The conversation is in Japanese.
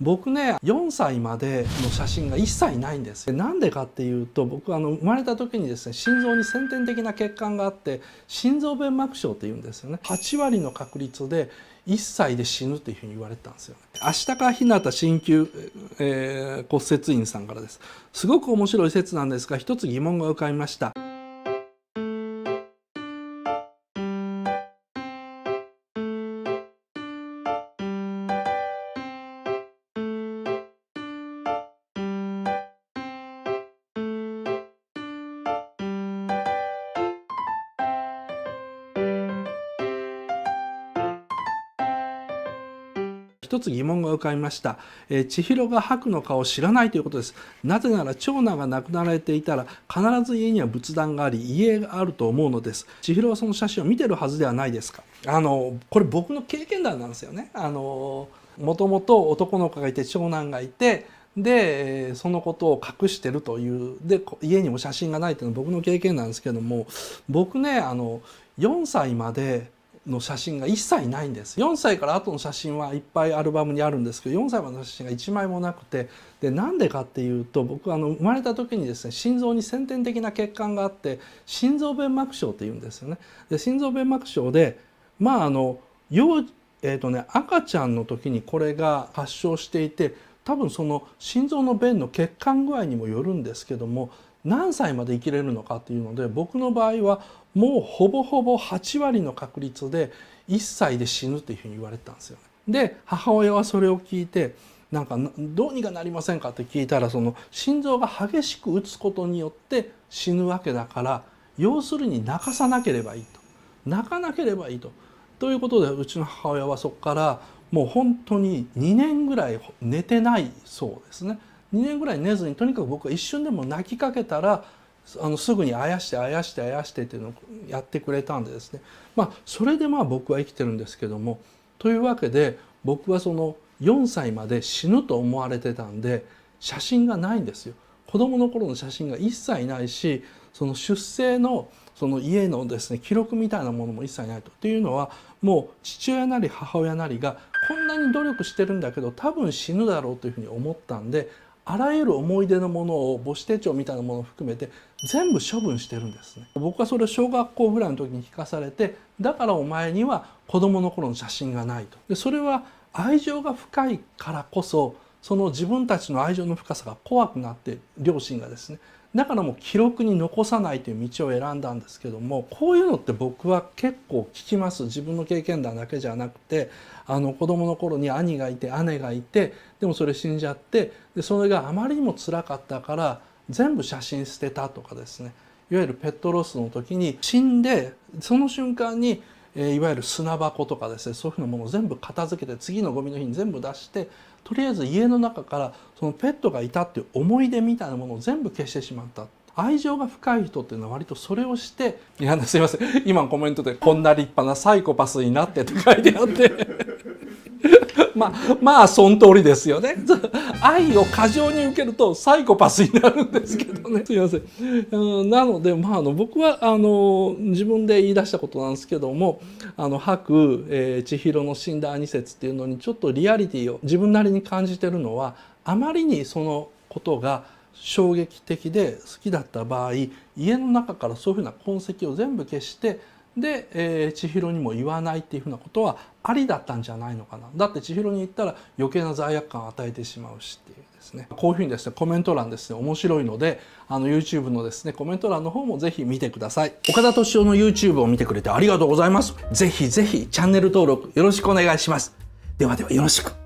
僕ね4歳までの写真が一切ないんですなんでかっていうと僕あの生まれた時にですね心臓に先天的な血管があって心臓弁膜症っていうんですよね8割の確率で1歳で死ぬっていうふうに言われたんですよ、ね、足高日向鍼灸、えー、骨折院さんからですすごく面白い説なんですが一つ疑問が浮かびました一つ疑問が浮かびました、えー、千尋が白の顔を知らないということですなぜなら長男が亡くなられていたら必ず家には仏壇があり家があると思うのです千尋はその写真を見てるはずではないですかあのこれ僕の経験談なんですよねあのもともと男の子がいて長男がいてでそのことを隠してるというで家にも写真がないっていうのは僕の経験なんですけども僕ねあの4歳までの写真が一切ないんです4歳から後の写真はいっぱいアルバムにあるんですけど4歳までの写真が1枚もなくてでなんでかっていうと僕あの生まれた時にですね心臓に先天的な血管があって心臓弁膜症っていうんですよね。で心臓弁膜症でまああの幼えーとね、赤ちゃんの時にこれが発症していて多分その心臓の弁の血管具合にもよるんですけども何歳まで生きれるのかっていうので僕の場合はもうほぼほぼ8割の確率で1歳で死ぬっていうふうに言われたんですよ、ね。で母親はそれを聞いてなんかどうにかなりませんかって聞いたらその心臓が激しく打つことによって死ぬわけだから要するに泣かさなければいいと泣かなければいいと。ということでうちの母親はそこからもう本当に2年ぐらい寝てないそうですね。2年ぐらい寝ずにとにかく僕は一瞬でも泣きかけたらあのすぐにあやしてあやしてあやしてっていうのをやってくれたんでですねまあそれでまあ僕は生きてるんですけどもというわけで僕はその4歳まで死ぬと思われてたんで写真がないんですよ。子供の頃の写真が一切ないしその出生のその家のですね記録みたいなものも一切ないと。っていうのはもう父親なり母親なりがこんなに努力してるんだけど多分死ぬだろうというふうに思ったんであらゆる思い出のものを母子手帳みたいなものを含めて全部処分してるんですね僕はそれを小学校ぐらいの時に聞かされてだからお前には子供の頃の写真がないとでそれは愛情が深いからこそその自分たちの愛情の深さが怖くなって両親がですねだからもう記録に残さないという道を選んだんですけどもこういうのって僕は結構聞きます自分の経験談だけじゃなくてあの子供の頃に兄がいて姉がいてでもそれ死んじゃってでそれがあまりにも辛かったから全部写真捨てたとかですねいわゆるペットロスの時に死んでその瞬間にえいわゆる砂箱とかですねそういうふうなものを全部片付けて次のゴミの日に全部出してとりあえず家の中からそのペットがいたっていう思い出みたいなものを全部消してしまった。愛情が深い人っていうのは割とそれをしていやすいません今コメントでこんな立派なサイコパスになってって書いてあってまあ、まあ、その通りですよね。愛を過剰に受けるとサイコパスになるんですけどね。すいません。うん、なので、まあ、あの、僕は、あの、自分で言い出したことなんですけども、あの、白、えー、千尋の死んだ兄説っていうのに、ちょっとリアリティを自分なりに感じてるのは、あまりにそのことが衝撃的で好きだった場合、家の中からそういうふうな痕跡を全部消して、で、えー、千尋にも言わないっていうふうなことはありだったんじゃないのかなだって千尋に言ったら余計な罪悪感を与えてしまうしっていうですねこういうふうにですねコメント欄ですね面白いのであの YouTube のですねコメント欄の方もぜひ見てください岡田敏夫の YouTube を見てくれてありがとうございますぜひぜひチャンネル登録よろしくお願いしますではではよろしく